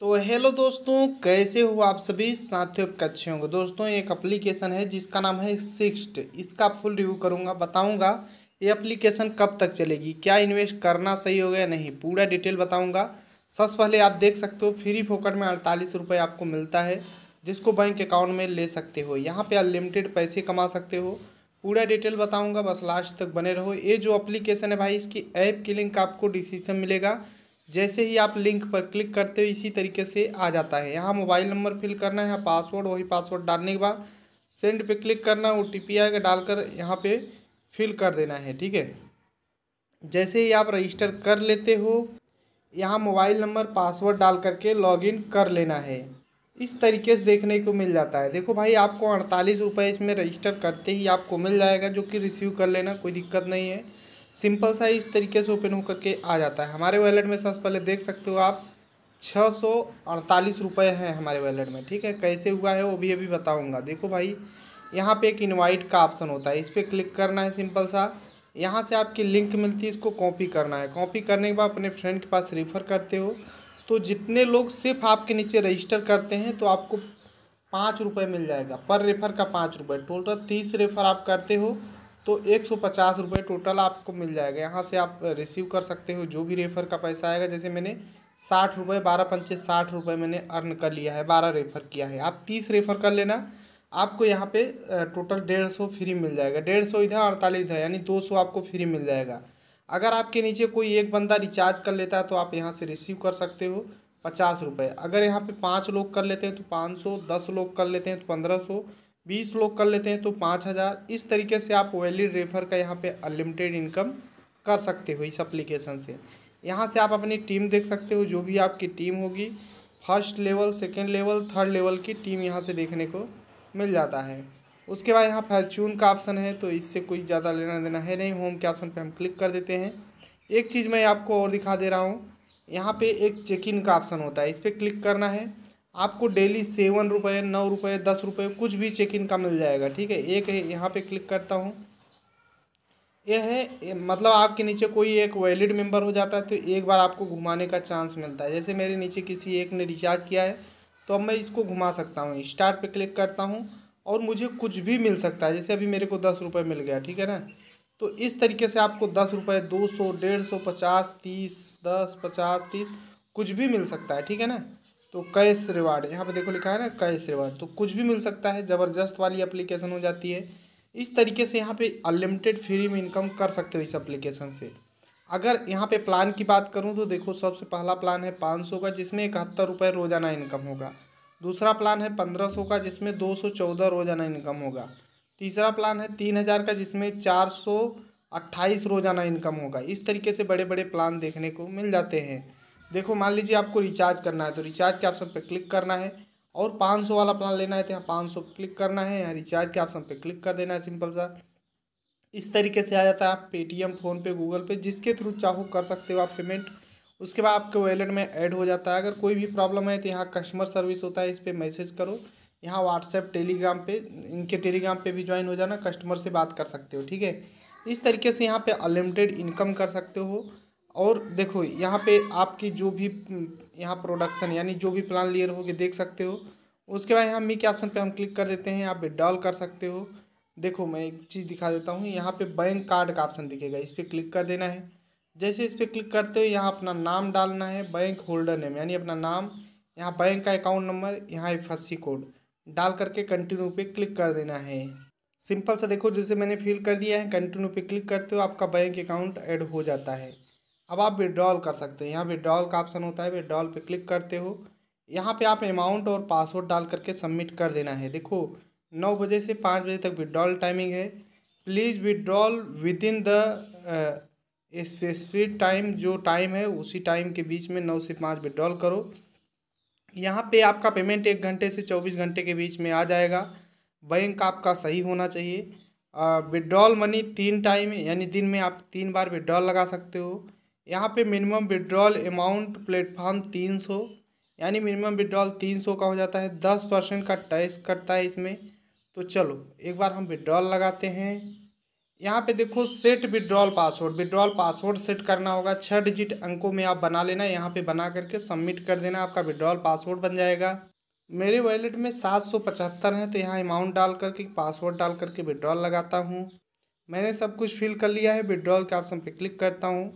तो हेलो दोस्तों कैसे हो आप सभी साथियों के अच्छे होंगे दोस्तों एक एप्लीकेशन है जिसका नाम है सिक्सट इसका फुल रिव्यू करूंगा बताऊँगा ये एप्लीकेशन कब तक चलेगी क्या इन्वेस्ट करना सही होगा या नहीं पूरा डिटेल बताऊँगा सबसे पहले आप देख सकते हो फ्री फोकट में अड़तालीस रुपये आपको मिलता है जिसको बैंक अकाउंट में ले सकते हो यहाँ पर अनलिमिटेड पैसे कमा सकते हो पूरा डिटेल बताऊँगा बस लास्ट तक बने रहो ये जो अप्लीकेशन है भाई इसकी ऐप की लिंक आपको डिसीजन मिलेगा जैसे ही आप लिंक पर क्लिक करते हो इसी तरीके से आ जाता है यहाँ मोबाइल नंबर फिल करना है पासवर्ड वही पासवर्ड डालने के बाद सेंड पे क्लिक करना ओ टी पी आएगा डालकर यहाँ पे फिल कर देना है ठीक है जैसे ही आप रजिस्टर कर लेते हो यहाँ मोबाइल नंबर पासवर्ड डाल करके लॉगिन कर लेना है इस तरीके से देखने को मिल जाता है देखो भाई आपको अड़तालीस रुपये इसमें रजिस्टर करते ही आपको मिल जाएगा जो कि रिसीव कर लेना कोई दिक्कत नहीं है सिंपल सा इस तरीके से ओपन होकर के आ जाता है हमारे वैलेट में सबसे पहले देख सकते हो आप छः सौ अड़तालीस रुपये हैं हमारे वैलेट में ठीक है कैसे हुआ है वो भी अभी बताऊँगा देखो भाई यहाँ पे एक इनवाइट का ऑप्शन होता है इस पर क्लिक करना है सिंपल सा यहाँ से आपकी लिंक मिलती है इसको कॉपी करना है कॉपी करने के बाद अपने फ्रेंड के पास रेफ़र करते हो तो जितने लोग सिर्फ आपके नीचे रजिस्टर करते हैं तो आपको पाँच रुपये मिल जाएगा पर रेफ़र का पाँच रुपये टोटल तीस रेफ़र आप करते हो तो एक सौ पचास रुपये टोटल आपको मिल जाएगा यहाँ से आप रिसीव कर सकते हो जो भी रेफ़र का पैसा आएगा जैसे मैंने साठ रुपये बारह पंचे साठ रुपये मैंने अर्न कर लिया है बारह रेफ़र किया है आप तीस रेफ़र कर लेना आपको यहाँ पे टोटल डेढ़ सौ फ्री मिल जाएगा डेढ़ सौ इधर अड़तालीस इधर यानी दो सौ आपको फ्री मिल जाएगा अगर आपके नीचे कोई एक बंदा रिचार्ज कर लेता है तो आप यहाँ से रिसीव कर सकते हो पचास रुपये अगर यहाँ पे पाँच लोग कर लेते हैं तो पाँच सौ दस लोग कर लेते हैं तो पंद्रह सौ बीस लोग कर लेते हैं तो पाँच हज़ार इस तरीके से आप वैलिड रेफर का यहाँ पे अनलिमिटेड इनकम कर सकते हो इस एप्लीकेशन से यहाँ से आप अपनी टीम देख सकते हो जो भी आपकी टीम होगी first level second level third level की टीम यहाँ से देखने को मिल जाता है उसके बाद यहाँ फॉर्चून का ऑप्शन है तो इससे कोई ज़्यादा लेना देना है नहीं होम के ऑप्शन पर हम क्लिक कर देते हैं एक चीज़ मैं आपको और दिखा दे रहा हूँ यहाँ पे एक चेक इन का ऑप्शन होता है इस पर क्लिक करना है आपको डेली सेवन रुपये नौ रुपये दस रुपये कुछ भी चेक इन का मिल जाएगा ठीक है एक यहाँ पे क्लिक करता हूँ यह है मतलब आपके नीचे कोई एक वैलिड मेंबर हो जाता है तो एक बार आपको घुमाने का चांस मिलता है जैसे मेरे नीचे किसी एक ने रिचार्ज किया है तो अब मैं इसको घुमा सकता हूँ स्टार्ट पर क्लिक करता हूँ और मुझे कुछ भी मिल सकता है जैसे अभी मेरे को दस रुपये मिल गया ठीक है ना तो इस तरीके से आपको दस रुपये दो सौ डेढ़ सौ पचास तीस दस पचास तीस कुछ भी मिल सकता है ठीक है ना तो कैश रिवार्ड यहाँ पे देखो लिखा है ना कैश रिवार्ड तो कुछ भी मिल सकता है ज़बरदस्त वाली एप्लीकेशन हो जाती है इस तरीके से यहाँ पे अनलिमिटेड फ्री में इनकम कर सकते हो इस एप्लीकेशन से अगर यहाँ पे प्लान की बात करूँ तो देखो सबसे पहला प्लान है पाँच सौ का जिसमें इकहत्तर रुपये रोज़ाना इनकम होगा दूसरा प्लान है पंद्रह सौ का जिसमें दो सौ चौदह रोज़ाना इनकम होगा तीसरा प्लान है तीन हज़ार का जिसमें चार सौ अट्ठाईस रोज़ाना इनकम होगा इस तरीके से बड़े बड़े प्लान देखने को मिल जाते हैं देखो मान लीजिए आपको रिचार्ज करना है तो रिचार्ज के ऑप्शन पर क्लिक करना है और 500 वाला प्लान लेना है तो यहाँ 500 क्लिक करना है यहाँ रिचार्ज के ऑप्शन पर क्लिक कर देना है सिंपल सा इस तरीके से आ जाता है आप पेटीएम फ़ोनपे गूगल पे जिसके थ्रू चाहो कर सकते हो आप पेमेंट उसके बाद आपके वॉलेट में ऐड हो जाता है अगर कोई भी प्रॉब्लम है तो यहाँ कस्टमर सर्विस होता है इस पर मैसेज करो यहाँ व्हाट्सएप टेलीग्राम पे इनके टेलीग्राम पे भी ज्वाइन हो जाना कस्टमर से बात कर सकते हो ठीक है इस तरीके से यहाँ पे अनलिमिटेड इनकम कर सकते हो और देखो यहाँ पे आपकी जो भी यहाँ प्रोडक्शन यानी जो भी प्लान लिए रहोगे देख सकते हो उसके बाद यहाँ मी के ऑप्शन पे हम क्लिक कर देते हैं आप विड्रॉल कर सकते हो देखो मैं एक चीज़ दिखा देता हूँ यहाँ पे बैंक कार्ड का ऑप्शन दिखेगा इस पर क्लिक कर देना है जैसे इस पर क्लिक करते हो यहाँ अपना नाम डालना है बैंक होल्डर नेम यानी अपना नाम यहाँ बैंक का अकाउंट नंबर यहाँ एफ कोड डाल करके कंटिन्यू पे क्लिक कर देना है सिंपल सा देखो जैसे मैंने फिल कर दिया है कंटिन्यू पे क्लिक करते हो आपका बैंक अकाउंट ऐड हो जाता है अब आप विड्रॉल कर सकते हैं यहाँ विड्रॉल का ऑप्शन होता है विड्रॉल पे क्लिक करते हो यहाँ पे आप अमाउंट और पासवर्ड डाल करके सबमिट कर देना है देखो नौ बजे से पाँच बजे तक विड्रॉल टाइमिंग है please withdrawal within the specific time जो टाइम है उसी टाइम के बीच में नौ से पाँच विड्रॉल करो यहाँ पे आपका पेमेंट एक घंटे से चौबीस घंटे के बीच में आ जाएगा बैंक आपका सही होना चाहिए विड्रॉल मनी तीन टाइम यानी दिन में आप तीन बार विड्रॉल लगा सकते हो यहाँ पे मिनिमम विड्रॉल अमाउंट प्लेटफॉर्म तीन सौ यानी मिनिमम विड्रॉल तीन सौ का हो जाता है दस परसेंट का टैक्स कटता है इसमें तो चलो एक बार हम विड्रॉल लगाते हैं यहाँ पे देखो set withdrawal password withdrawal password set करना होगा छः डिजिट अंकों में आप बना लेना यहाँ पे बना करके सबमिट कर देना आपका विड्रॉल पासवर्ड बन जाएगा मेरे वॉलेट में सात सौ पचहत्तर है तो यहाँ अमाउंट डाल करके पासवर्ड डाल करके विड्रॉल लगाता हूँ मैंने सब कुछ फिल कर लिया है विड्रॉल के ऑप्शन पर क्लिक करता हूँ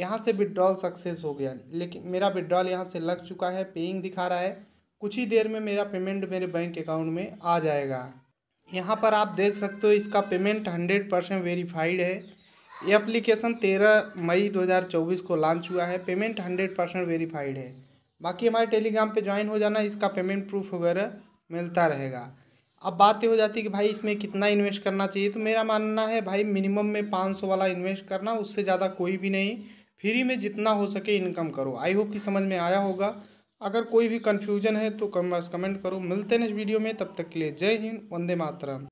यहाँ से विड्रॉल सक्सेस हो गया लेकिन मेरा विड्रॉल यहाँ से लग चुका है पेइंग दिखा रहा है कुछ ही देर में मेरा पेमेंट मेरे बैंक अकाउंट में आ जाएगा यहाँ पर आप देख सकते हो इसका पेमेंट हंड्रेड परसेंट वेरीफाइड है ये एप्लीकेशन तेरह मई 2024 को लॉन्च हुआ है पेमेंट हंड्रेड परसेंट वेरीफाइड है बाकी हमारे टेलीग्राम पे ज्वाइन हो जाना इसका पेमेंट प्रूफ वगैरह मिलता रहेगा अब बात ये हो जाती है कि भाई इसमें कितना इन्वेस्ट करना चाहिए तो मेरा मानना है भाई मिनिमम में पाँच सौ वाला इन्वेस्ट करना उससे ज़्यादा कोई भी नहीं फ्री में जितना हो सके इनकम करो आई होप कि समझ में आया होगा अगर कोई भी कन्फ्यूजन है तो कमेंट करो मिलते हैं नेक्स्ट वीडियो में तब तक के लिए जय हिंद वंदे मातरम